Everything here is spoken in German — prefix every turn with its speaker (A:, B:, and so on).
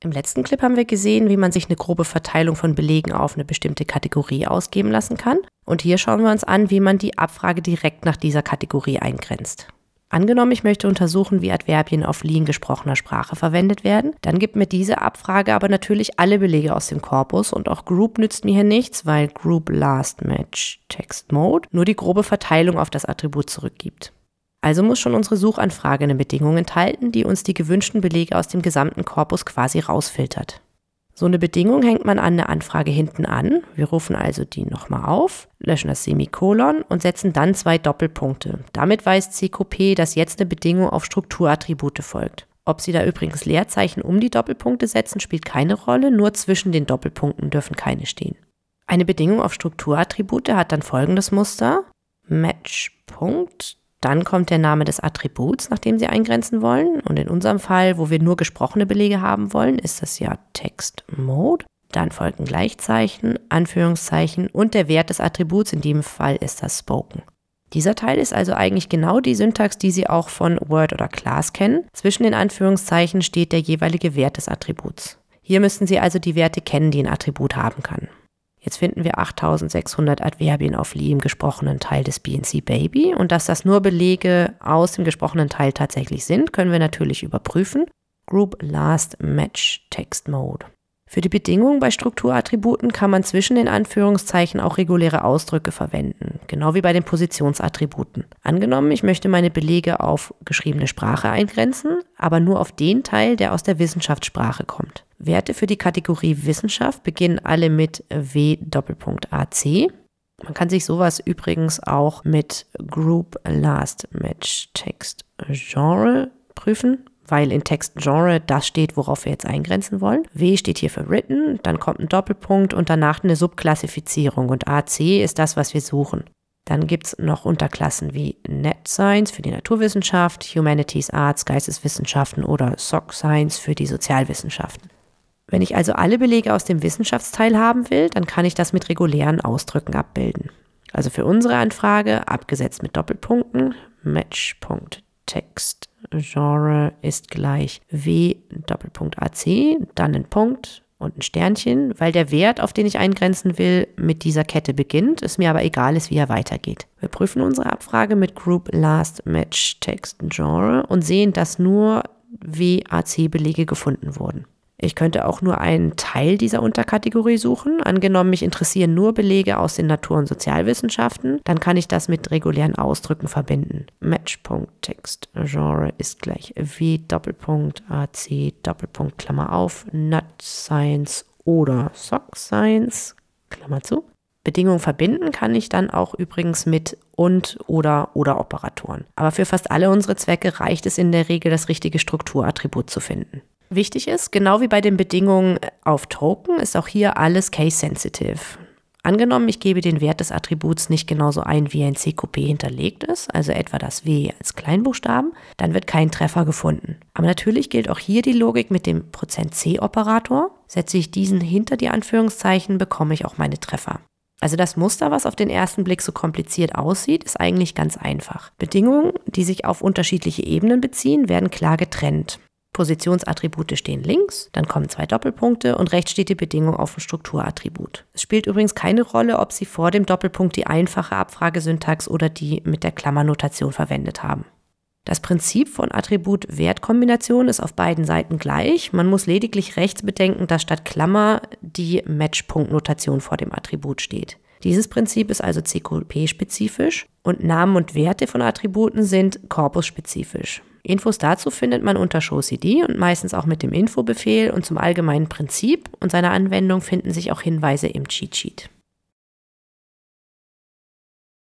A: Im letzten Clip haben wir gesehen, wie man sich eine grobe Verteilung von Belegen auf eine bestimmte Kategorie ausgeben lassen kann. Und hier schauen wir uns an, wie man die Abfrage direkt nach dieser Kategorie eingrenzt. Angenommen, ich möchte untersuchen, wie Adverbien auf Lean gesprochener Sprache verwendet werden, dann gibt mir diese Abfrage aber natürlich alle Belege aus dem Korpus und auch Group nützt mir hier nichts, weil Group Last Match Text Mode nur die grobe Verteilung auf das Attribut zurückgibt. Also muss schon unsere Suchanfrage eine Bedingung enthalten, die uns die gewünschten Belege aus dem gesamten Korpus quasi rausfiltert. So eine Bedingung hängt man an der Anfrage hinten an. Wir rufen also die nochmal auf, löschen das Semikolon und setzen dann zwei Doppelpunkte. Damit weiß CQP, dass jetzt eine Bedingung auf Strukturattribute folgt. Ob Sie da übrigens Leerzeichen um die Doppelpunkte setzen, spielt keine Rolle, nur zwischen den Doppelpunkten dürfen keine stehen. Eine Bedingung auf Strukturattribute hat dann folgendes Muster. Match. Dann kommt der Name des Attributs, nach dem Sie eingrenzen wollen. Und in unserem Fall, wo wir nur gesprochene Belege haben wollen, ist das ja Text Mode. Dann folgen Gleichzeichen, Anführungszeichen und der Wert des Attributs, in dem Fall ist das Spoken. Dieser Teil ist also eigentlich genau die Syntax, die Sie auch von Word oder Class kennen. Zwischen den Anführungszeichen steht der jeweilige Wert des Attributs. Hier müssen Sie also die Werte kennen, die ein Attribut haben kann. Jetzt finden wir 8600 Adverbien auf Lee im gesprochenen Teil des BNC Baby und dass das nur Belege aus dem gesprochenen Teil tatsächlich sind, können wir natürlich überprüfen. Group Last Match Text Mode. Für die Bedingungen bei Strukturattributen kann man zwischen den Anführungszeichen auch reguläre Ausdrücke verwenden, genau wie bei den Positionsattributen. Angenommen, ich möchte meine Belege auf geschriebene Sprache eingrenzen, aber nur auf den Teil, der aus der Wissenschaftssprache kommt. Werte für die Kategorie Wissenschaft beginnen alle mit W-AC. Man kann sich sowas übrigens auch mit Group Last Match Text Genre prüfen, weil in Text Genre das steht, worauf wir jetzt eingrenzen wollen. W steht hier für Written, dann kommt ein Doppelpunkt und danach eine Subklassifizierung und AC ist das, was wir suchen. Dann gibt es noch Unterklassen wie Net Science für die Naturwissenschaft, Humanities Arts, Geisteswissenschaften oder Soc Science für die Sozialwissenschaften. Wenn ich also alle Belege aus dem Wissenschaftsteil haben will, dann kann ich das mit regulären Ausdrücken abbilden. Also für unsere Anfrage, abgesetzt mit Doppelpunkten, Match.TextGenre ist gleich w, AC, dann ein Punkt, und ein Sternchen, weil der Wert, auf den ich eingrenzen will, mit dieser Kette beginnt, es mir aber egal ist, wie er weitergeht. Wir prüfen unsere Abfrage mit Group Last Match Text Genre und sehen, dass nur WAC-Belege gefunden wurden. Ich könnte auch nur einen Teil dieser Unterkategorie suchen. Angenommen, mich interessieren nur Belege aus den Natur- und Sozialwissenschaften, dann kann ich das mit regulären Ausdrücken verbinden. Matchpunkt Genre ist gleich W Doppelpunkt AC Doppelpunkt Klammer auf Nut Science oder Sock Science Klammer zu. Bedingungen verbinden kann ich dann auch übrigens mit und oder oder Operatoren. Aber für fast alle unsere Zwecke reicht es in der Regel, das richtige Strukturattribut zu finden. Wichtig ist, genau wie bei den Bedingungen auf Token, ist auch hier alles case-sensitive. Angenommen, ich gebe den Wert des Attributs nicht genauso ein, wie ein CQP hinterlegt ist, also etwa das W als Kleinbuchstaben, dann wird kein Treffer gefunden. Aber natürlich gilt auch hier die Logik mit dem %C-Operator. Setze ich diesen hinter die Anführungszeichen, bekomme ich auch meine Treffer. Also das Muster, was auf den ersten Blick so kompliziert aussieht, ist eigentlich ganz einfach. Bedingungen, die sich auf unterschiedliche Ebenen beziehen, werden klar getrennt. Positionsattribute stehen links, dann kommen zwei Doppelpunkte und rechts steht die Bedingung auf dem Strukturattribut. Es spielt übrigens keine Rolle, ob Sie vor dem Doppelpunkt die einfache Abfragesyntax oder die mit der Klammernotation verwendet haben. Das Prinzip von Attribut-Wertkombination ist auf beiden Seiten gleich. Man muss lediglich rechts bedenken, dass statt Klammer die Matchpunktnotation vor dem Attribut steht. Dieses Prinzip ist also CQP-spezifisch und Namen und Werte von Attributen sind korpusspezifisch. Infos dazu findet man unter ShowCD und meistens auch mit dem Infobefehl und zum allgemeinen Prinzip und seiner Anwendung finden sich auch Hinweise im Cheat Sheet.